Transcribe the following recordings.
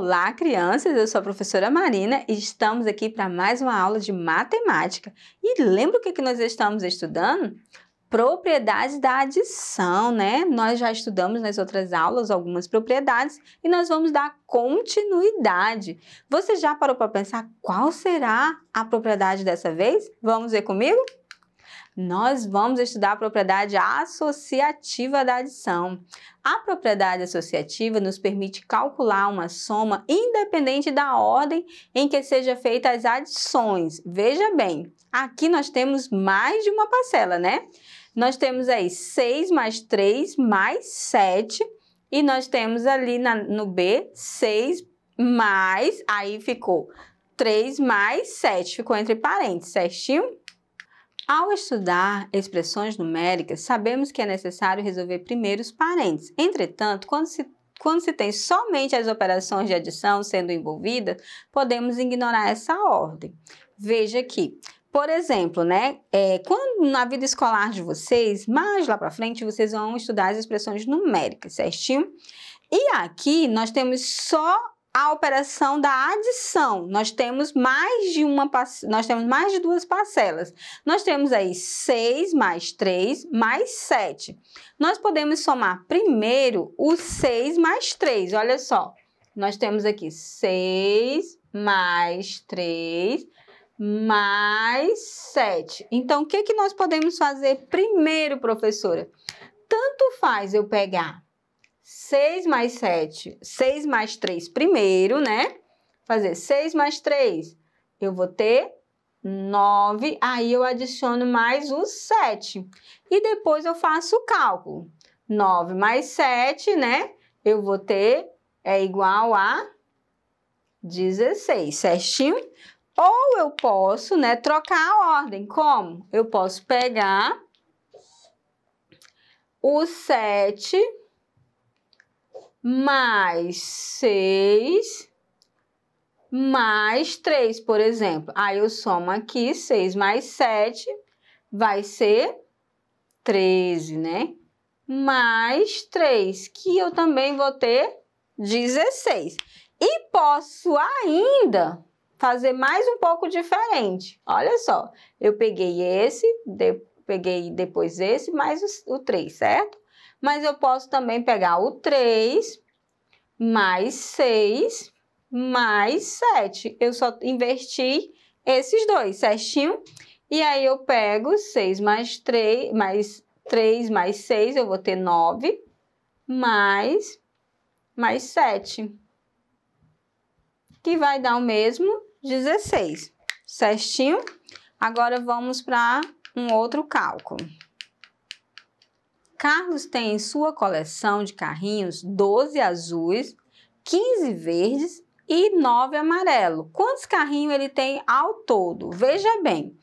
Olá, crianças! Eu sou a professora Marina e estamos aqui para mais uma aula de matemática. E lembra o que, que nós estamos estudando? Propriedades da adição, né? Nós já estudamos nas outras aulas algumas propriedades e nós vamos dar continuidade. Você já parou para pensar qual será a propriedade dessa vez? Vamos ver comigo? nós vamos estudar a propriedade associativa da adição. A propriedade associativa nos permite calcular uma soma independente da ordem em que seja feita as adições. Veja bem, aqui nós temos mais de uma parcela, né? Nós temos aí 6 mais 3 mais 7 e nós temos ali na, no B 6 mais, aí ficou 3 mais 7, ficou entre parênteses, certinho? Ao estudar expressões numéricas, sabemos que é necessário resolver primeiro os parênteses. Entretanto, quando se quando se tem somente as operações de adição sendo envolvidas, podemos ignorar essa ordem. Veja aqui, por exemplo, né, é, quando na vida escolar de vocês, mais lá para frente, vocês vão estudar as expressões numéricas, certinho? E aqui nós temos só a operação da adição. Nós temos mais de uma nós temos mais de duas parcelas. Nós temos aí 6 mais 3 mais 7. Nós podemos somar primeiro o 6 mais 3. Olha só. Nós temos aqui 6 mais 3 mais 7. Então, o que, que nós podemos fazer primeiro, professora? Tanto faz eu pegar 6 mais 7, 6 mais 3 primeiro, né? Fazer 6 mais 3, eu vou ter 9, aí eu adiciono mais o 7. E depois eu faço o cálculo. 9 mais 7, né? Eu vou ter, é igual a 16, certinho? Ou eu posso, né, trocar a ordem. Como? Eu posso pegar o 7 mais 6 mais 3, por exemplo. Aí eu somo aqui 6 mais 7 vai ser 13, né? Mais 3, que eu também vou ter 16. E posso ainda fazer mais um pouco diferente. Olha só, eu peguei esse, de, peguei depois esse, mais o, o 3, certo? mas eu posso também pegar o 3 mais 6 mais 7. Eu só inverti esses dois, certinho? E aí eu pego 6 mais 3, mais 3 mais 6, eu vou ter 9, mais, mais 7, que vai dar o mesmo 16, certinho? Agora vamos para um outro cálculo. Carlos tem em sua coleção de carrinhos 12 azuis, 15 verdes e 9 amarelo. Quantos carrinhos ele tem ao todo? Veja bem.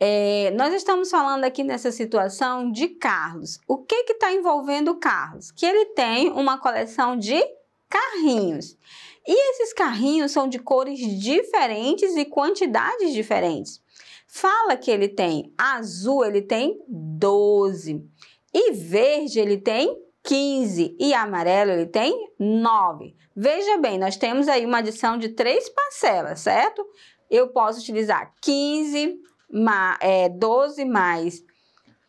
É, nós estamos falando aqui nessa situação de Carlos. O que está envolvendo o Carlos? Que ele tem uma coleção de carrinhos. E esses carrinhos são de cores diferentes e quantidades diferentes. Fala que ele tem azul, ele tem 12. E verde ele tem 15 e amarelo ele tem 9. Veja bem, nós temos aí uma adição de três parcelas, certo? Eu posso utilizar 15, é, 12 mais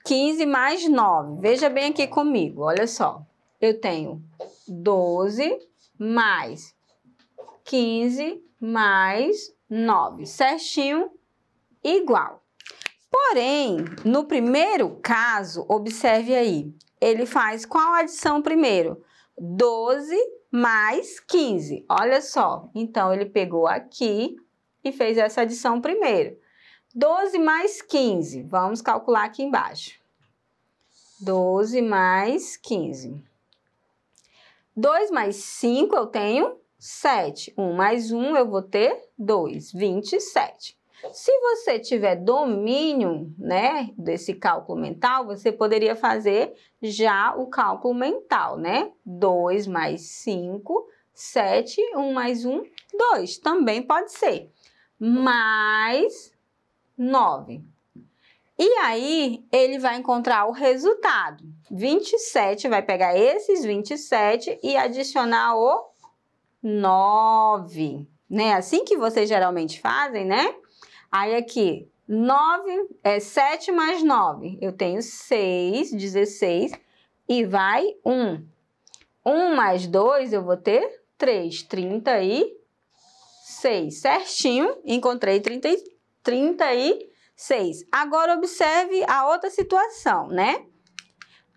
15 mais 9. Veja bem aqui comigo, olha só. Eu tenho 12 mais 15 mais 9, certinho, igual. Porém, no primeiro caso, observe aí, ele faz qual adição primeiro? 12 mais 15. Olha só, então ele pegou aqui e fez essa adição primeiro. 12 mais 15, vamos calcular aqui embaixo. 12 mais 15. 2 mais 5 eu tenho 7. 1 mais 1 eu vou ter 2, 27. Se você tiver domínio né, desse cálculo mental, você poderia fazer já o cálculo mental, né? 2 mais 5, 7, 1 mais 1, 2. Também pode ser. Mais 9. E aí, ele vai encontrar o resultado. 27, vai pegar esses 27 e adicionar o 9. Né? Assim que vocês geralmente fazem, né? Aí aqui, 9, é 7 mais 9, eu tenho 6, 16 e vai 1. 1 mais 2 eu vou ter 3, 36. Certinho, encontrei 30, 36. Agora observe a outra situação, né?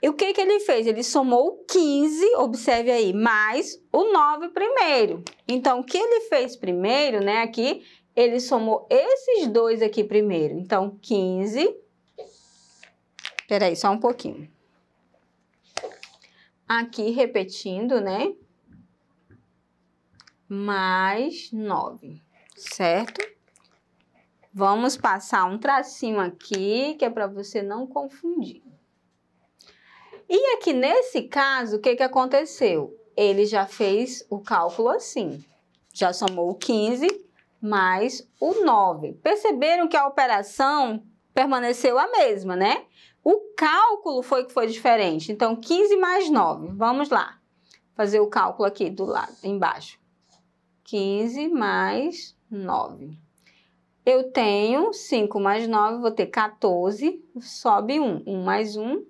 E o que, que ele fez? Ele somou 15, observe aí, mais o 9 primeiro. Então, o que ele fez primeiro, né, aqui, ele somou esses dois aqui primeiro. Então, 15. Peraí, só um pouquinho. Aqui, repetindo, né? Mais 9, certo? Vamos passar um tracinho aqui, que é para você não confundir. E aqui, nesse caso, o que, que aconteceu? Ele já fez o cálculo assim. Já somou 15 mais o 9. Perceberam que a operação permaneceu a mesma, né? O cálculo foi que foi diferente. Então, 15 mais 9. Vamos lá. Fazer o cálculo aqui do lado, embaixo. 15 mais 9. Eu tenho 5 mais 9, vou ter 14, sobe 1. 1 mais 1,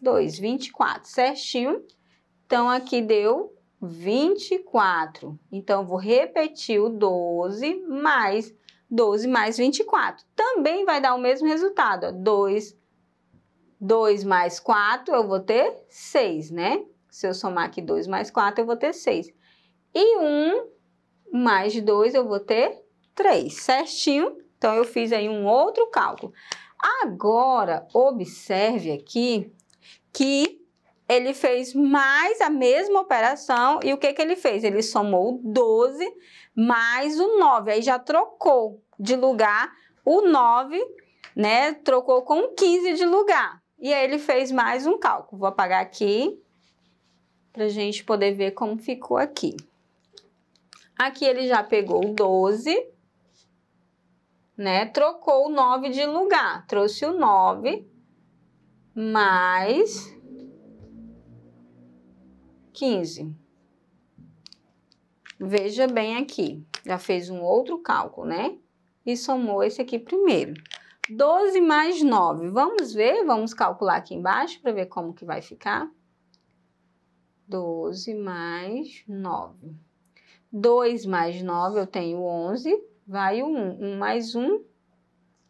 2, 24, certinho. Então, aqui deu 24. Então, vou repetir o 12 mais 12 mais 24. Também vai dar o mesmo resultado, ó. 2, 2 mais 4, eu vou ter 6, né? Se eu somar aqui 2 mais 4, eu vou ter 6. E 1 mais 2, eu vou ter 3, certinho? Então, eu fiz aí um outro cálculo. Agora, observe aqui que ele fez mais a mesma operação e o que, que ele fez? Ele somou 12 mais o 9, aí já trocou de lugar o 9, né? Trocou com 15 de lugar. E aí ele fez mais um cálculo. Vou apagar aqui para a gente poder ver como ficou aqui. Aqui ele já pegou o 12, né? Trocou o 9 de lugar, trouxe o 9 mais 15. Veja bem aqui, já fez um outro cálculo, né? E somou esse aqui primeiro. 12 mais 9, vamos ver, vamos calcular aqui embaixo para ver como que vai ficar. 12 mais 9. 2 mais 9 eu tenho 11, vai o 1. 1 mais 1,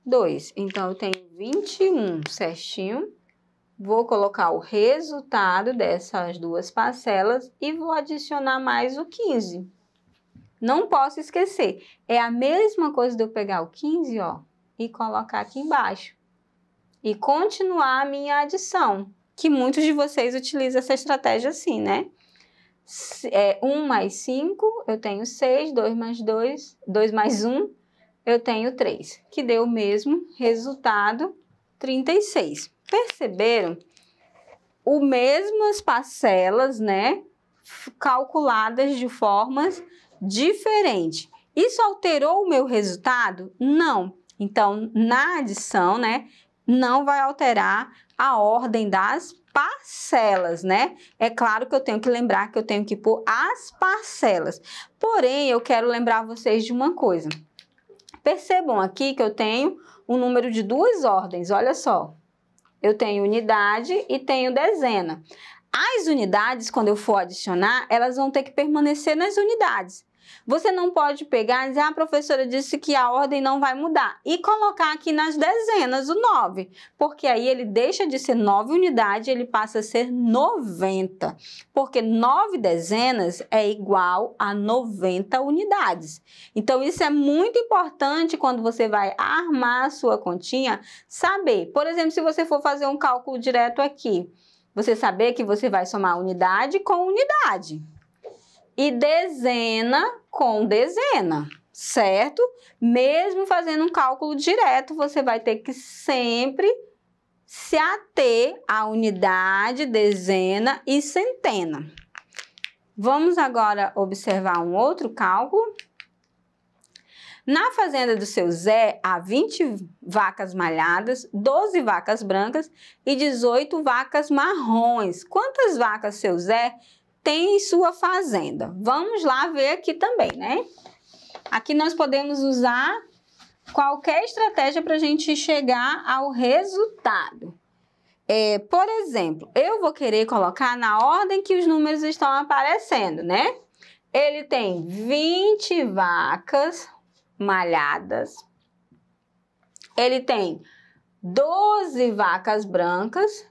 2. Então, eu tenho 21, certinho. Vou colocar o resultado dessas duas parcelas e vou adicionar mais o 15. Não posso esquecer, é a mesma coisa de eu pegar o 15, ó, e colocar aqui embaixo. E continuar a minha adição, que muitos de vocês utilizam essa estratégia assim, né? É, 1 mais 5, eu tenho 6, 2 mais 2, 2 mais 1, eu tenho 3, que deu o mesmo resultado, 36 perceberam o mesmas parcelas, né, calculadas de formas diferentes. Isso alterou o meu resultado? Não. Então, na adição, né, não vai alterar a ordem das parcelas, né? É claro que eu tenho que lembrar que eu tenho que pôr as parcelas. Porém, eu quero lembrar vocês de uma coisa. Percebam aqui que eu tenho um número de duas ordens, olha só eu tenho unidade e tenho dezena. As unidades, quando eu for adicionar, elas vão ter que permanecer nas unidades. Você não pode pegar e dizer, ah, a professora disse que a ordem não vai mudar, e colocar aqui nas dezenas o 9, porque aí ele deixa de ser 9 unidades, ele passa a ser 90, porque 9 dezenas é igual a 90 unidades. Então, isso é muito importante quando você vai armar a sua continha, saber. Por exemplo, se você for fazer um cálculo direto aqui, você saber que você vai somar unidade com unidade e dezena com dezena, certo? Mesmo fazendo um cálculo direto, você vai ter que sempre se ater à unidade, dezena e centena. Vamos agora observar um outro cálculo. Na fazenda do seu Zé, há 20 vacas malhadas, 12 vacas brancas e 18 vacas marrons. Quantas vacas seu Zé tem sua fazenda. Vamos lá ver aqui também, né? Aqui nós podemos usar qualquer estratégia para a gente chegar ao resultado. É, por exemplo, eu vou querer colocar na ordem que os números estão aparecendo, né? Ele tem 20 vacas malhadas. Ele tem 12 vacas brancas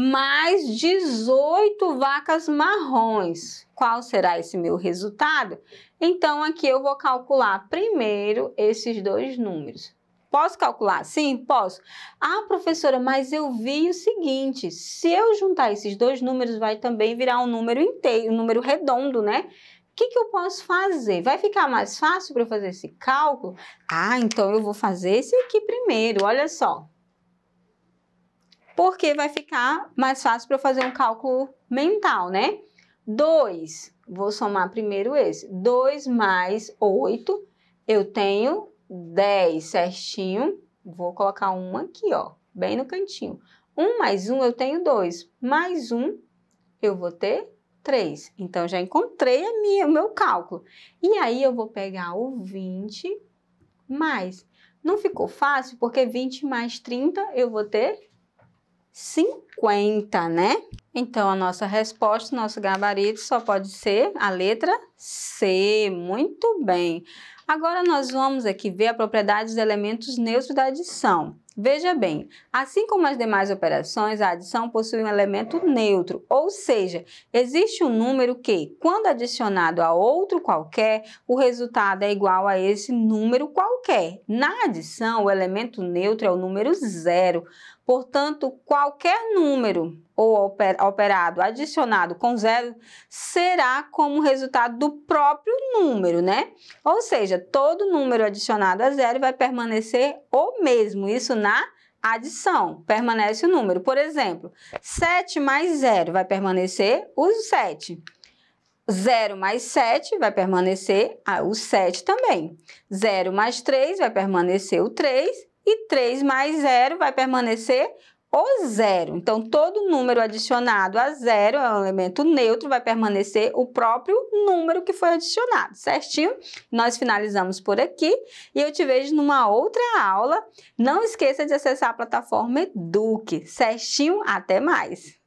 mais 18 vacas marrons. Qual será esse meu resultado? Então, aqui eu vou calcular primeiro esses dois números. Posso calcular? Sim, posso. Ah, professora, mas eu vi o seguinte: se eu juntar esses dois números, vai também virar um número inteiro, um número redondo, né? O que, que eu posso fazer? Vai ficar mais fácil para eu fazer esse cálculo? Ah, então eu vou fazer esse aqui primeiro, olha só porque vai ficar mais fácil para eu fazer um cálculo mental, né? 2, vou somar primeiro esse. 2 mais 8, eu tenho 10 certinho. Vou colocar um aqui, ó, bem no cantinho. 1 mais 1, eu tenho 2. Mais 1, eu vou ter 3. Então, já encontrei a minha, o meu cálculo. E aí, eu vou pegar o 20 mais. Não ficou fácil, porque 20 mais 30 eu vou ter 50, né? Então, a nossa resposta, nosso gabarito, só pode ser a letra C. Muito bem. Agora, nós vamos aqui ver a propriedade dos elementos neutros da adição. Veja bem, assim como as demais operações, a adição possui um elemento neutro, ou seja, existe um número que, quando adicionado a outro qualquer, o resultado é igual a esse número qualquer. Na adição, o elemento neutro é o número zero. Portanto, qualquer número ou operado adicionado com zero será como resultado do próprio número, né? Ou seja, todo número adicionado a zero vai permanecer o mesmo, isso na adição, permanece o número. Por exemplo, 7 mais 0 vai permanecer o 7. 0 mais 7 ah, vai permanecer o 7 também. 0 mais 3 vai permanecer o 3 e 3 mais zero vai permanecer o zero. Então, todo número adicionado a zero, é um elemento neutro, vai permanecer o próprio número que foi adicionado, certinho? Nós finalizamos por aqui e eu te vejo numa outra aula. Não esqueça de acessar a plataforma Eduque, certinho? Até mais!